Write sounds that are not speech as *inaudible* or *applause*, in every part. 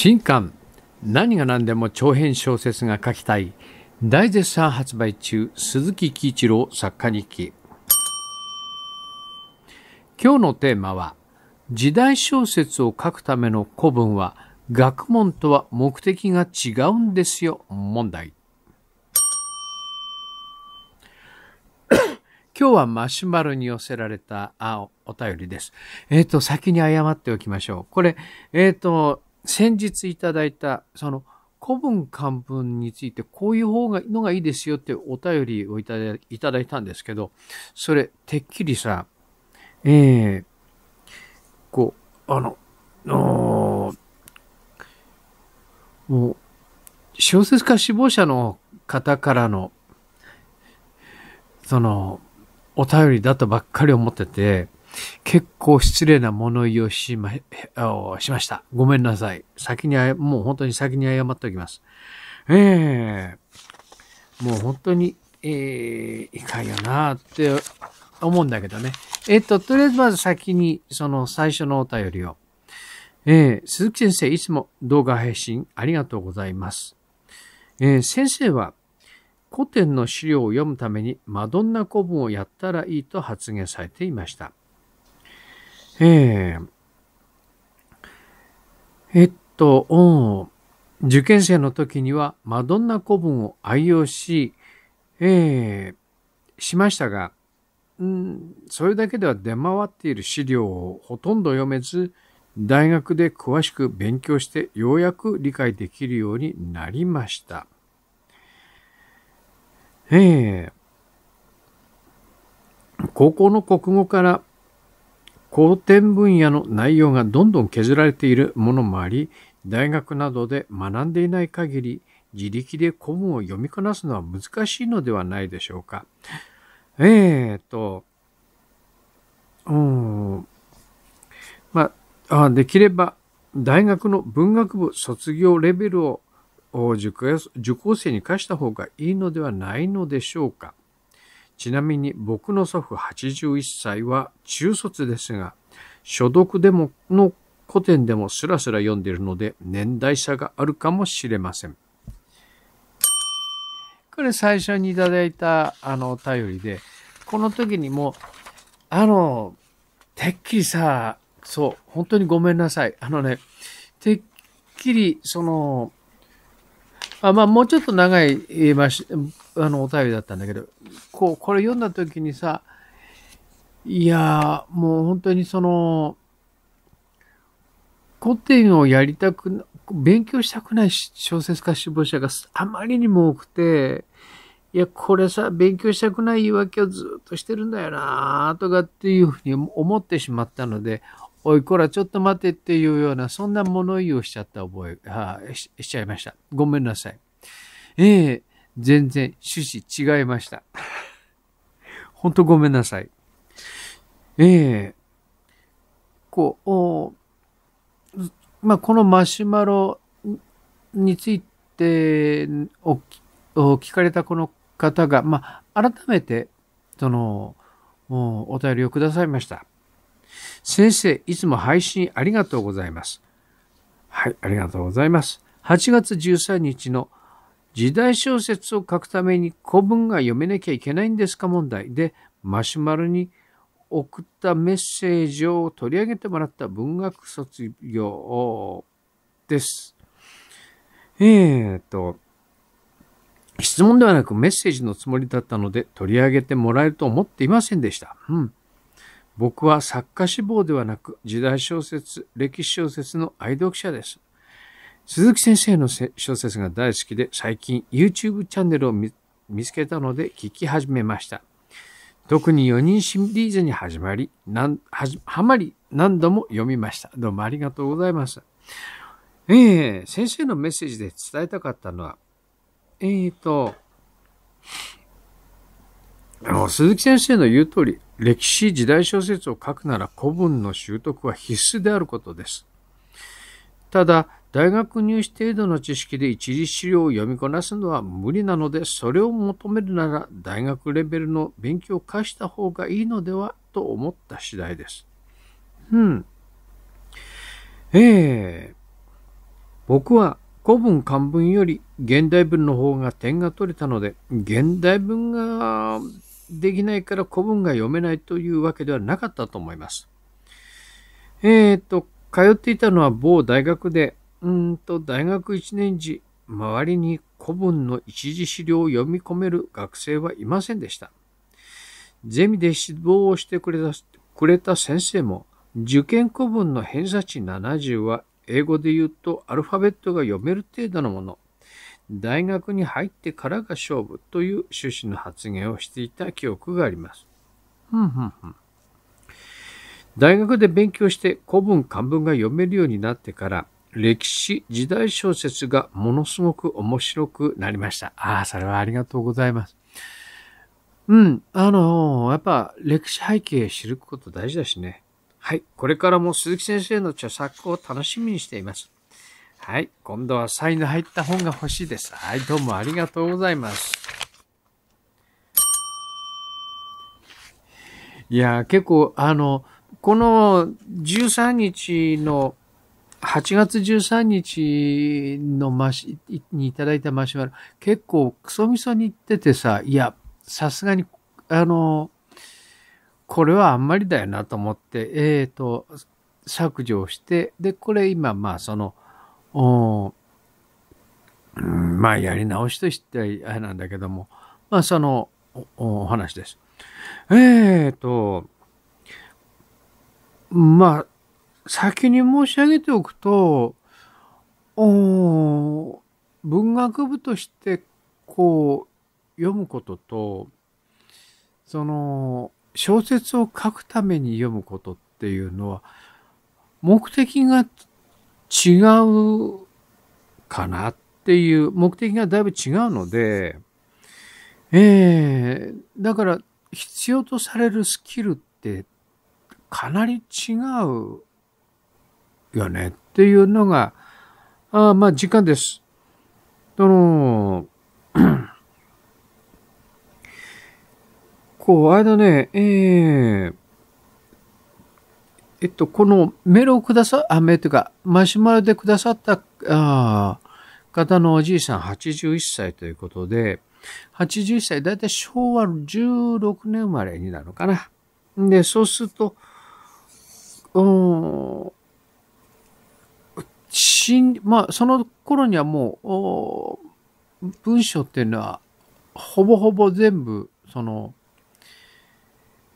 新刊何が何でも長編小説が書きたい大絶賛発売中鈴木喜一郎作家日記今日のテーマは時代小説を書くための古文は学問とは目的が違うんですよ問題 *coughs* 今日はマシュマロに寄せられたあお便りです。えっ、ー、と、先に謝っておきましょう。これ、えっ、ー、と、先日いただいた、その、古文漢文についてこういう方がのがいいですよってお便りをいただいただいたんですけど、それ、てっきりさ、ええー、こう、あの、のもう、小説家志望者の方からの、その、お便りだとばっかり思ってて、結構失礼な物言いをしましました。ごめんなさい。先に、もう本当に先に謝っておきます。ええー、もう本当に、ええー、いかんよなって思うんだけどね。えっ、ー、と、とりあえずまず先に、その最初のお便りを。ええ鈴木先生、いつも動画配信ありがとうございます。えー、先生は古典の資料を読むためにマドンナ古文をやったらいいと発言されていました。ええ。えっと、受験生の時にはマドンナ古文を愛用し、ええ、しましたが、うん、それだけでは出回っている資料をほとんど読めず、大学で詳しく勉強してようやく理解できるようになりました。ええ。高校の国語から古典分野の内容がどんどん削られているものもあり、大学などで学んでいない限り、自力で古文を読みこなすのは難しいのではないでしょうか。ええと、うん、まあ、あできれば大学の文学部卒業レベルを受講生に課した方がいいのではないのでしょうか。ちなみに僕の祖父81歳は中卒ですが、所読でもの古典でもスラスラ読んでいるので年代差があるかもしれません。これ最初にいただいたあの頼便りで、この時にもあの、てっきりさ、そう、本当にごめんなさい。あのね、てっきり、その、あまあ、もうちょっと長い、えましあのお便りだったんだけど、こう、これ読んだ時にさ、いやもう本当にその、古典をやりたく勉強したくない小説家志望者があまりにも多くて、いや、これさ、勉強したくない言い訳をずっとしてるんだよなとかっていうふうに思ってしまったので、おい、こら、ちょっと待てっていうような、そんな物言いをしちゃった覚え、はあ、ししちゃいました。ごめんなさい。ええ全然趣旨違いました。ほんとごめんなさい。ええこう、おまあ、このマシュマロについてお聞かれたこの方が、まあ、改めて、そのお、お便りをくださいました。先生、いつも配信ありがとうございます。はい、ありがとうございます。8月13日の時代小説を書くために古文が読めなきゃいけないんですか問題でマシュマロに送ったメッセージを取り上げてもらった文学卒業です。えーと、質問ではなくメッセージのつもりだったので取り上げてもらえると思っていませんでした。うん。僕は作家志望ではなく、時代小説、歴史小説の愛読者です。鈴木先生の小説が大好きで、最近 YouTube チャンネルを見つけたので聞き始めました。特に4人シリーズに始まり、なんははまり何度も読みました。どうもありがとうございます。ええー、先生のメッセージで伝えたかったのは、ええー、と、あの、鈴木先生の言う通り、歴史時代小説を書くなら古文の習得は必須であることです。ただ、大学入試程度の知識で一次資料を読みこなすのは無理なので、それを求めるなら大学レベルの勉強を課した方がいいのではと思った次第です。うん。ええー、僕は古文漢文より現代文の方が点が取れたので、現代文ができないから古文が読めないというわけではなかったと思います。えっ、ー、と、通っていたのは某大学で、うんと、大学1年時、周りに古文の一時資料を読み込める学生はいませんでした。ゼミで指導をしてくれたくれた先生も、受験古文の偏差値70は英語で言うとアルファベットが読める程度のもの。大学に入ってからが勝負という趣旨の発言をしていた記憶があります。ふんふんふん大学で勉強して古文漢文が読めるようになってから歴史時代小説がものすごく面白くなりました。ああ、それはありがとうございます。うん、あのー、やっぱ歴史背景知ること大事だしね。はい、これからも鈴木先生の著作を楽しみにしています。はい。今度はサインの入った本が欲しいです。はい。どうもありがとうございます。いや、結構、あの、この13日の、8月13日のまし、にいただいたマシュマロ、結構クソみそに言っててさ、いや、さすがに、あの、これはあんまりだよなと思って、えっ、ー、と、削除をして、で、これ今、まあ、その、うん、まあやり直しとしてあれなんだけども、まあそのお話です。えっ、ー、と、まあ、先に申し上げておくと、お文学部としてこう読むことと、その小説を書くために読むことっていうのは、目的が違うかなっていう目的がだいぶ違うので、ええー、だから必要とされるスキルってかなり違うよねっていうのが、あまあ時間です。その、*clears throat* こう、あれだね、ええーえっと、このメールをくださ、あ、メールというか、マシュマロでくださったあ方のおじいさん81歳ということで、81歳、だいたい昭和16年生まれになるのかな。で、そうすると、うん、しん、まあ、その頃にはもう、文章っていうのは、ほぼほぼ全部、その、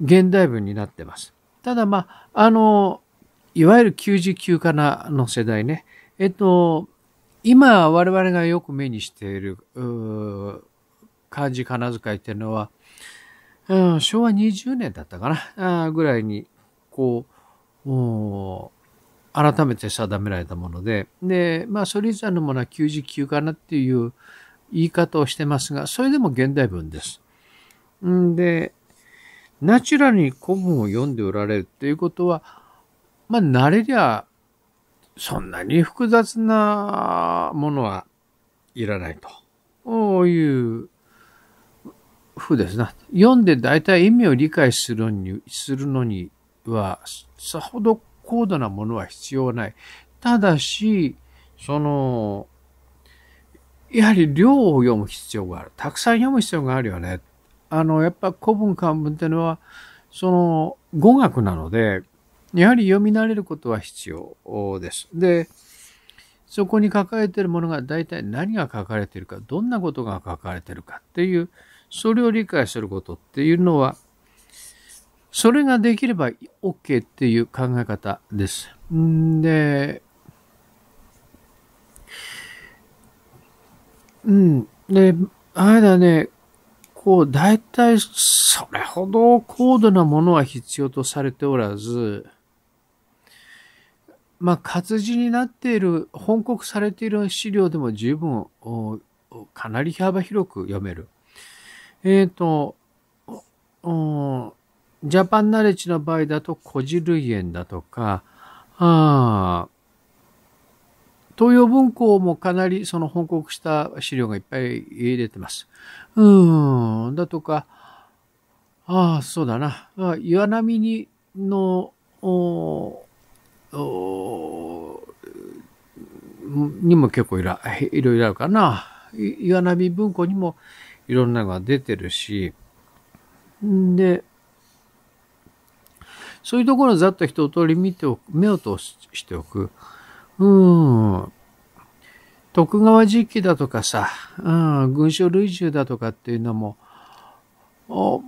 現代文になってます。ただまあ、あの、いわゆる99かなの世代ね。えっと、今我々がよく目にしている、漢字仮名遣いっていうのは、うん、昭和20年だったかなあぐらいに、こう、改めて定められたもので、で、まあ、それ以上のものは99かなっていう言い方をしてますが、それでも現代文です。んで、ナチュラルに古文を読んでおられるっていうことは、まあ、慣れりゃ、そんなに複雑なものはいらないと。こういうふうですな。読んで大体意味を理解するのに、するのには、さほど高度なものは必要ない。ただし、その、やはり量を読む必要がある。たくさん読む必要があるよね。あの、やっぱ古文漢文っていうのは、その語学なので、やはり読み慣れることは必要です。で、そこに書かれているものが大体何が書かれているか、どんなことが書かれているかっていう、それを理解することっていうのは、それができれば OK っていう考え方です。んで、うん。で、あれだね、こう、大体、それほど高度なものは必要とされておらず、まあ、活字になっている、報告されている資料でも十分、かなり幅広く読める。えっ、ー、と、ジャパンナレッジの場合だと、古事類園だとか、あ東洋文庫もかなりその報告した資料がいっぱい出てます。うーん、だとか、ああ、そうだな。岩波にの、おおにも結構いろいろあるかな。岩波文庫にもいろんなのが出てるし、んで、そういうところをざっと一通り見ておく、目を通しておく。うん。徳川時期だとかさ、うん、群衆類中だとかっていうのも、お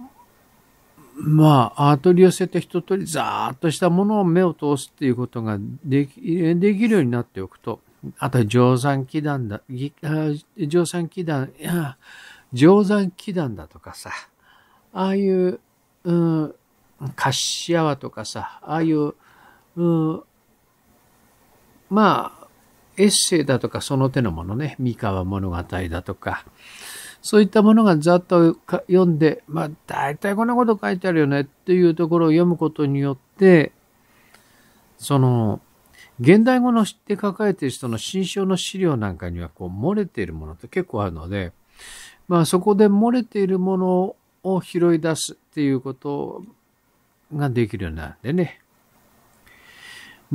まあ、アートり寄せて一通りざーっとしたものを目を通すっていうことができ、できるようになっておくと、あとは定山祈願だ、定山祈願、いや、定山祈願だとかさ、ああいう、うん、カシアとかさ、ああいう、うん、まあ、エッセイだとかその手のものね、三河物語だとか、そういったものがざっと読んで、まあ、大体こんなこと書いてあるよねっていうところを読むことによって、その、現代語の知って書かれている人の心象の資料なんかにはこう漏れているものって結構あるので、まあそこで漏れているものを拾い出すっていうことができるようになるんでね。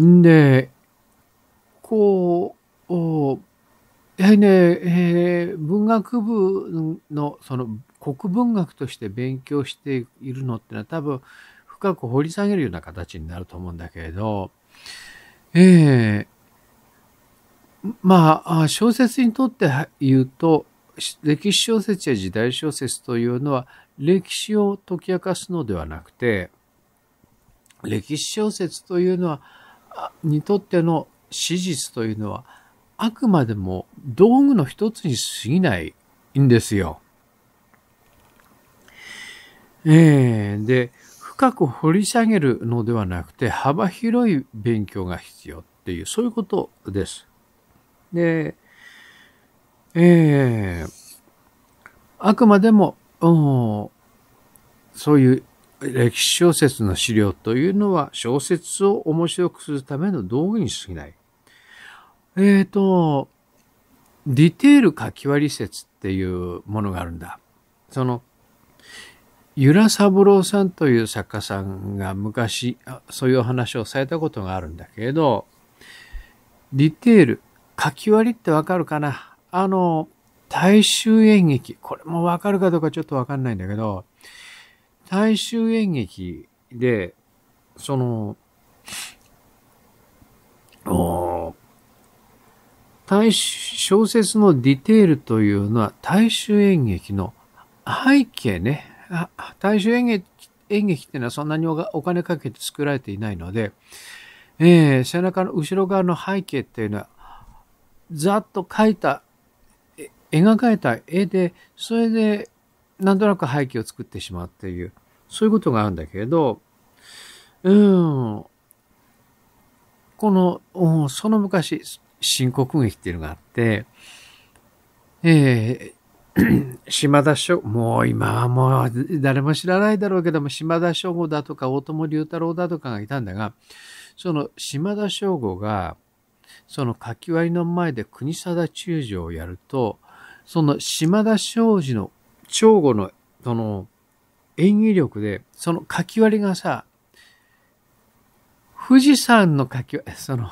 んで、こう、やはりね、えー、文学部のその国文学として勉強しているのってのは多分深く掘り下げるような形になると思うんだけれど、えー、まあ小説にとって言うと歴史小説や時代小説というのは歴史を解き明かすのではなくて歴史小説というのはにとっての史実というのはあくまでも道具の一つに過ぎないんですよ。えー、で、深く掘り下げるのではなくて幅広い勉強が必要っていう、そういうことです。で、えー、あくまでも、そういう歴史小説の資料というのは小説を面白くするための道具に過ぎない。えっ、ー、と、ディテール書き割り説っていうものがあるんだ。その、ゆら三郎さんという作家さんが昔、そういうお話をされたことがあるんだけれど、ディテール、書き割りってわかるかなあの、大衆演劇、これもわかるかどうかちょっとわかんないんだけど、大衆演劇で、その、大小説のディテールというのは大衆演劇の背景ね。大衆演劇演劇っていうのはそんなにお金かけて作られていないので、えー、背中の後ろ側の背景っていうのは、ざっと描いた、描かれた絵で、それでなんとなく廃棄を作ってしまうっていう、そういうことがあるんだけれど、うん、この、その昔、新国劇っていうのがあって、えー、*clears throat* 島田省、もう今はもう誰も知らないだろうけども、島田省吾だとか、大友龍太郎だとかがいたんだが、その島田省吾が、その書き割りの前で国定中将をやると、その島田省司の正吾の、その、演技力で、その書き割りがさ、富士山の書き割り、*laughs* その、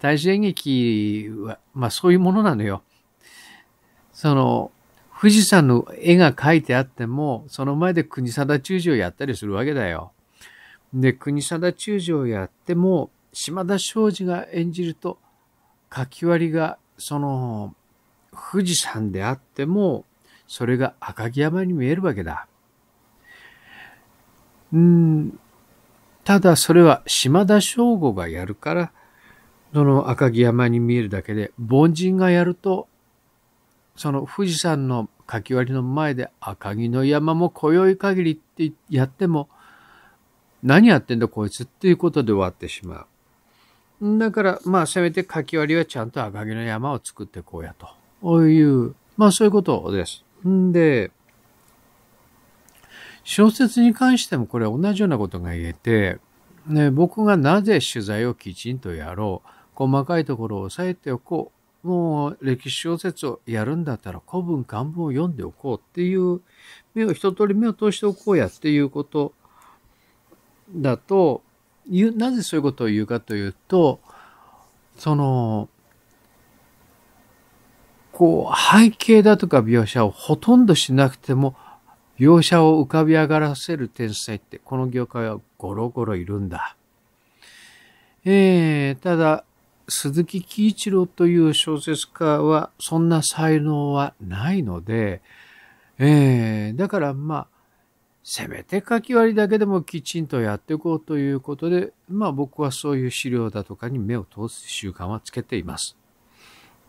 大衆演劇は、まあそういうものなのよ。その、富士山の絵が描いてあっても、その前で国定中将やったりするわけだよ。で、国定中将やっても、島田昌司が演じると、書き割りが、その、富士山であっても、それが赤城山に見えるわけだ。うん、ただそれは島田省吾がやるから、その赤城山に見えるだけで、凡人がやると、その富士山のかき割りの前で赤城の山も今宵限りってやっても、何やってんだこいつっていうことで終わってしまう。だから、まあせめてかき割りはちゃんと赤城の山を作ってこうやと。こういう、まあそういうことです。んで、小説に関してもこれ同じようなことが言えて、ね、僕がなぜ取材をきちんとやろう、細かいところを押さえておこう、もう歴史小説をやるんだったら古文漢文を読んでおこうっていう、目を一通り目を通しておこうやっていうことだと、なぜそういうことを言うかというと、その、こう、背景だとか描写をほとんどしなくても、描写を浮かび上がらせる天才って、この業界はゴロゴロいるんだ。えー、ただ、鈴木喜一郎という小説家は、そんな才能はないので、えー、だからまあ、せめて書き割りだけでもきちんとやっていこうということで、まあ僕はそういう資料だとかに目を通す習慣はつけています。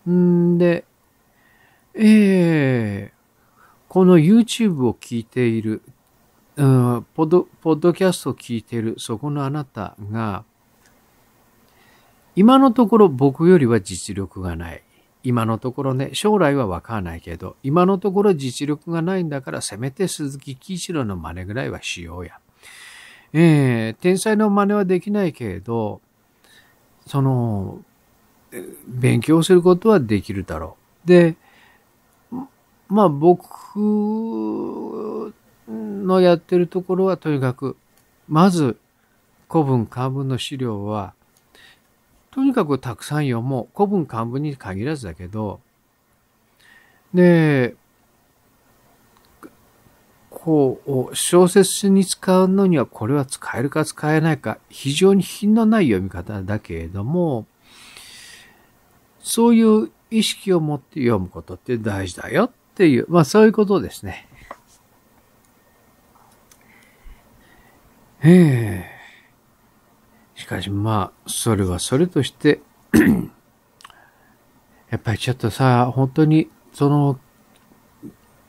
んで、ええこの YouTube を聞いている、うん、ポッド、ポッドキャストを聞いている、そこのあなたが、今のところ僕よりは実力がない。今のところね、将来はわからないけど、今のところ実力がないんだから、せめて鈴木喜一郎の真似ぐらいはしようや。ええー、天才の真似はできないけれど、その、勉強することはできるだろう。で、まあ僕のやってるところはとにかく、まず古文漢文の資料は、とにかくたくさん読もう。古文漢文に限らずだけど、で、こう、小説に使うのにはこれは使えるか使えないか、非常に品のない読み方だけれども、そういう意識を持って読むことって大事だよっという、まあそういうことですね。ええ。しかしまあ、それはそれとしてやっぱりちょっとさ、本当に、その、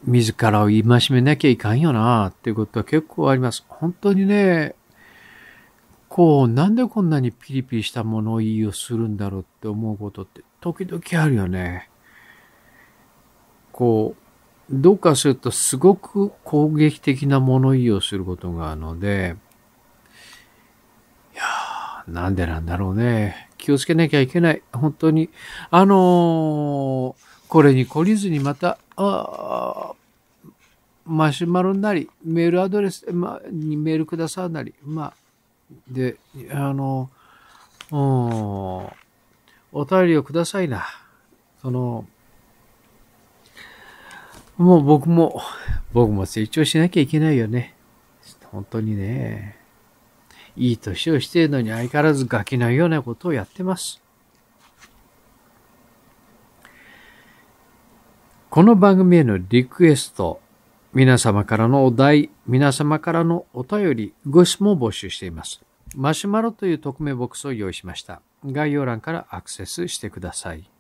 自らを戒めなきゃいかんよなっていうことは結構あります。本当にね、こう、なんでこんなにピリピリした物言いをするんだろうって思うことって時々あるよね。こう、どうかするとすごく攻撃的な物言いをすることがあるので、いやー、なんでなんだろうね。気をつけなきゃいけない。本当に。あのー、これに懲りずにまた、あマシュマロなり、メールアドレス、ま、にメールくださるなり、まあ、で、あの、お便りをくださいな。その、もう僕も、僕も成長しなきゃいけないよね。本当にね。いい年をしているのに相変わらずガキのようなことをやってます。この番組へのリクエスト、皆様からのお題、皆様からのお便り、ご質問を募集しています。マシュマロという匿名ボックスを用意しました。概要欄からアクセスしてください。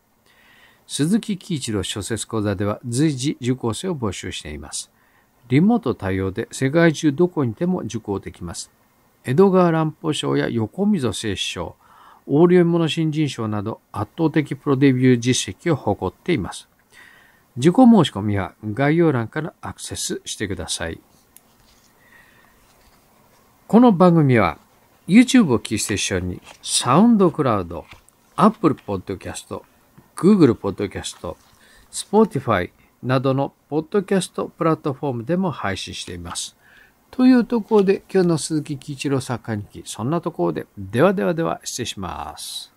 鈴木喜一郎小説講座では随時受講生を募集しています。リモート対応で世界中どこにでも受講できます。江戸川乱歩賞や横溝正史賞、横領物新人賞など圧倒的プロデビュー実績を誇っています。受講申し込みは概要欄からアクセスしてください。この番組は YouTube をキーステーションにサウンドクラウド、Apple Podcast、Google Podcast、Spotify などのポッドキャストプラットフォームでも配信しています。というところで今日の鈴木喜一郎作家日記、そんなところで、ではではでは失礼します。